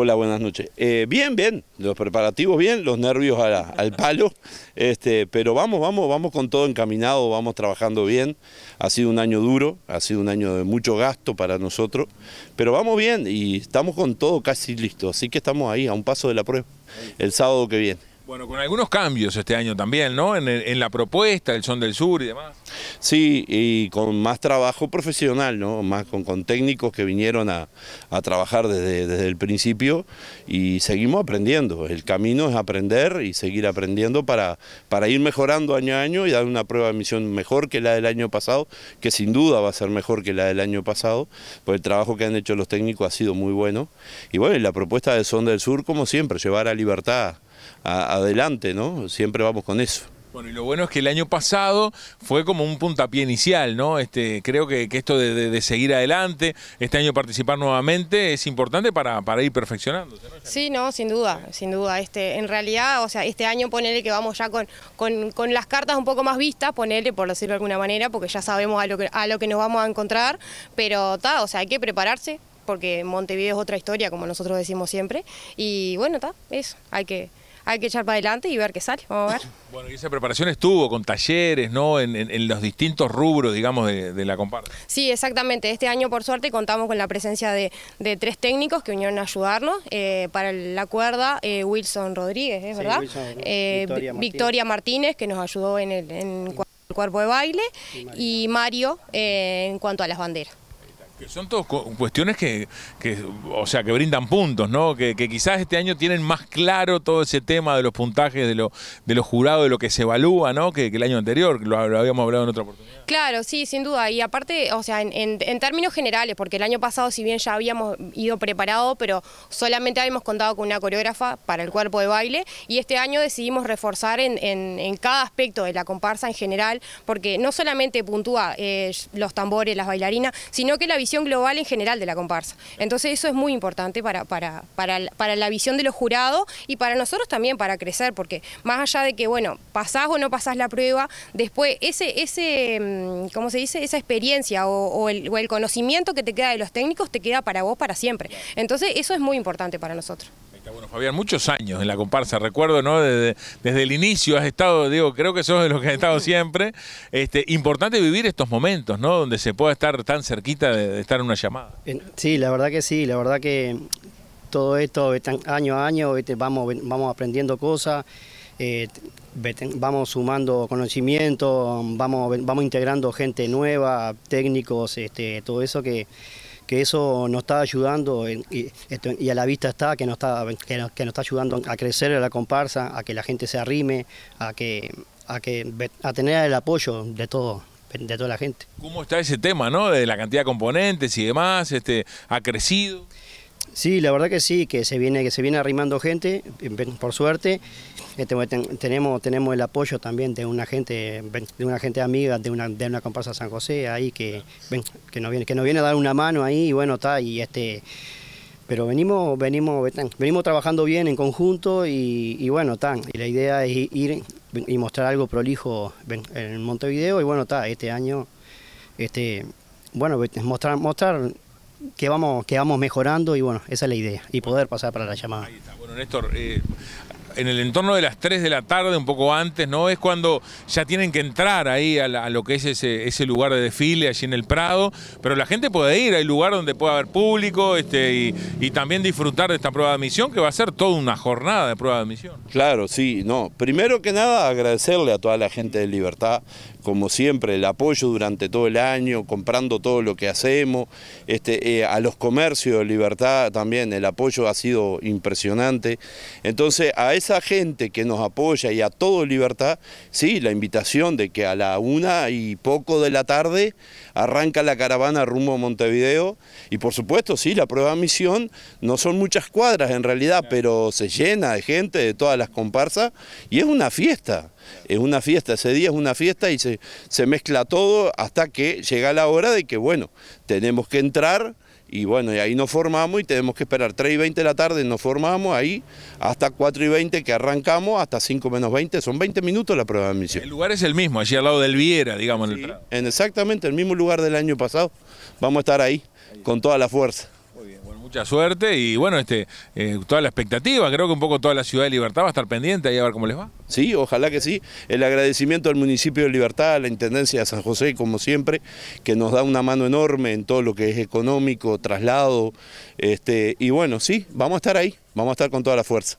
Hola, buenas noches. Eh, bien, bien, los preparativos bien, los nervios al palo, este, pero vamos, vamos, vamos con todo encaminado, vamos trabajando bien. Ha sido un año duro, ha sido un año de mucho gasto para nosotros, pero vamos bien y estamos con todo casi listo, así que estamos ahí, a un paso de la prueba, el sábado que viene. Bueno, con algunos cambios este año también, ¿no? En, la propuesta, del Son del Sur y demás. Sí, y con más trabajo profesional, ¿no? Más con, técnicos que vinieron a, trabajar desde, el principio y seguimos aprendiendo. El camino es aprender y seguir aprendiendo para, ir mejorando año a año y dar una prueba de misión mejor que la del año pasado, que sin duda va a ser mejor que la del año pasado, porque el trabajo que han hecho los técnicos ha sido muy bueno. Y bueno, la propuesta del Son del Sur, como siempre, llevar a libertad adelante, ¿no? Siempre vamos con eso. Bueno, y lo bueno es que el año pasado fue como un puntapié inicial, ¿no? Este, creo que, esto de, seguir adelante, este año participar nuevamente, es importante para, ir perfeccionando. ¿no? Sí, no, sin duda, sin duda. Este, en realidad, o sea, este año ponerle que vamos ya con, las cartas un poco más vistas, ponerle, por decirlo de alguna manera, porque ya sabemos a lo que, a lo que nos vamos a encontrar, pero está, o sea, hay que prepararse, porque Montevideo es otra historia, como nosotros decimos siempre, y bueno, está, eso, hay que hay que echar para adelante y ver qué sale, vamos a ver. Bueno, y esa preparación estuvo con talleres, ¿no? En, los distintos rubros, digamos, de, la comparsa. Sí, exactamente. Este año, por suerte, contamos con la presencia de, tres técnicos que unieron a ayudarnos. Eh, para la cuerda, eh, Wilson Rodríguez, ¿es ¿eh? verdad? Victoria, Martínez. que nos ayudó en el, cuerpo de baile, y Mario en cuanto a las banderas. Que son todas cuestiones que, o sea, que brindan puntos, ¿no? Que, quizás este año tienen más claro todo ese tema de los puntajes, de, lo, de los jurados, de lo que se evalúa, ¿no? Que, el año anterior, lo, lo, habíamos hablado en otra oportunidad. Claro, sí, sin duda. Y aparte, o sea, en, términos generales, porque el año pasado, si bien ya habíamos ido preparado, pero solamente habíamos contado con una coreógrafa para el cuerpo de baile, y este año decidimos reforzar en, en cada aspecto de la comparsa en general, porque no solamente puntúa eh, los tambores, las bailarinas, sino que la visión global en general de la comparsa. Entonces eso es muy importante para, para, para, para la visión de los jurados y para nosotros también para crecer, porque más allá de que, bueno, pasás o no pasás la prueba, después ese, ese mm, ¿cómo se dice? Esa experiencia o, el, o el conocimiento que te queda de los técnicos te queda para vos para siempre. Entonces eso es muy importante para nosotros. Había muchos años en la comparsa, recuerdo, ¿no? Desde, el inicio has estado, digo, creo que sos de los que has estado siempre. Este, importante vivir estos momentos, ¿no? Donde se pueda estar tan cerquita de, estar en una llamada. Sí, la verdad que sí, la verdad que todo esto, este año a año, este, vamos, vamos aprendiendo cosas. Eh, vamos sumando conocimiento, vamos, vamos integrando gente nueva, técnicos, este, todo eso que que eso nos está ayudando y, a la vista está que nos está, que nos, está ayudando a crecer a la comparsa, a que la gente se arrime, a que a que a tener el apoyo de todo de toda la gente. ¿Cómo está ese tema, no? De la cantidad de componentes y demás, este, ha crecido. Sí, la verdad que sí, que se viene, que se viene arrimando gente, eh, por suerte. Este, tenemos, tenemos el apoyo también de una gente, de una gente amiga, de una, de una comparsa San José ahí que, que nos viene, que viene a dar una mano ahí y bueno está, y este pero venimos, venimos, venimos trabajando bien en conjunto y, bueno, y la idea es ir y mostrar algo prolijo en Montevideo y bueno, está, este año, este, bueno, mostrar, mostrar que vamos, que vamos mejorando y bueno, esa es la idea, y poder pasar para la llamada. Ahí está. Bueno, Néstor, eh, en el entorno de las 3 de la tarde, un poco antes, ¿no? Es cuando ya tienen que entrar ahí a, lo que es ese, lugar de desfile allí en el Prado, pero la gente puede ir, hay lugar donde pueda haber público este, y, y, también disfrutar de esta prueba de admisión, que va a ser toda una jornada de prueba de admisión. Claro, sí, no. Primero que nada, agradecerle a toda la gente de Libertad como siempre, el apoyo durante todo el año, comprando todo lo que hacemos. Este, eh, a los comercios de Libertad también el apoyo ha sido impresionante. Entonces, a esa gente que nos apoya y a todo Libertad, sí, la invitación de que a la una y poco de la tarde arranca la caravana rumbo a Montevideo. Y por supuesto, sí, la prueba misión no son muchas cuadras en realidad, pero se llena de gente de todas las comparsas y es una fiesta. Es una fiesta, ese día es una fiesta y se, se, mezcla todo hasta que llega la hora de que, bueno, tenemos que entrar y bueno, y ahí nos formamos y tenemos que esperar 3 y 20 de la tarde, nos formamos ahí hasta 4 y 20 que arrancamos, hasta 5 menos 20, son 20 minutos la prueba de admisión. El lugar es el mismo, allí al lado del Viera, digamos, en el En exactamente el mismo lugar del año pasado, vamos a estar ahí, con toda la fuerza. Mucha suerte y bueno, este, eh, toda la expectativa, creo que un poco toda la ciudad de Libertad va a estar pendiente ahí a ver cómo les va. Sí, ojalá que sí. El agradecimiento al municipio de Libertad, a la Intendencia de San José, como siempre, que nos da una mano enorme en todo lo que es económico, traslado, este, y bueno, sí, vamos a estar ahí, vamos a estar con toda la fuerza.